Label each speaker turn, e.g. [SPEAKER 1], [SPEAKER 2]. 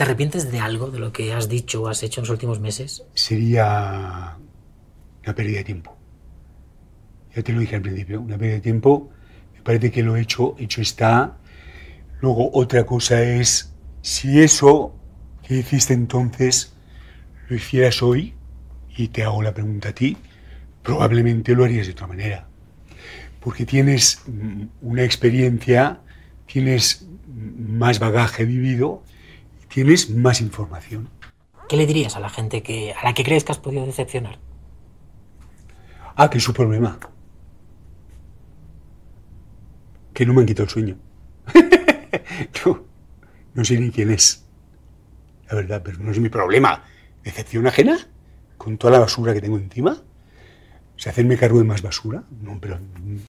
[SPEAKER 1] ¿Te arrepientes de algo de lo que has dicho o has hecho en los últimos meses?
[SPEAKER 2] Sería una pérdida de tiempo. Ya te lo dije al principio, una pérdida de tiempo. Me parece que lo he hecho, hecho está. Luego otra cosa es si eso que hiciste entonces lo hicieras hoy, y te hago la pregunta a ti, probablemente lo harías de otra manera. Porque tienes mm, una experiencia, tienes mm, más bagaje vivido tienes más información.
[SPEAKER 3] ¿Qué le dirías a la gente que, a la que crees que has podido decepcionar?
[SPEAKER 2] Ah, que es su problema. Que no me han quitado el sueño. no, no sé ni quién es. La verdad, pero no es mi problema. ¿Decepción ajena? ¿Con toda la basura que tengo encima? ¿Se hacerme cargo de más basura? No, pero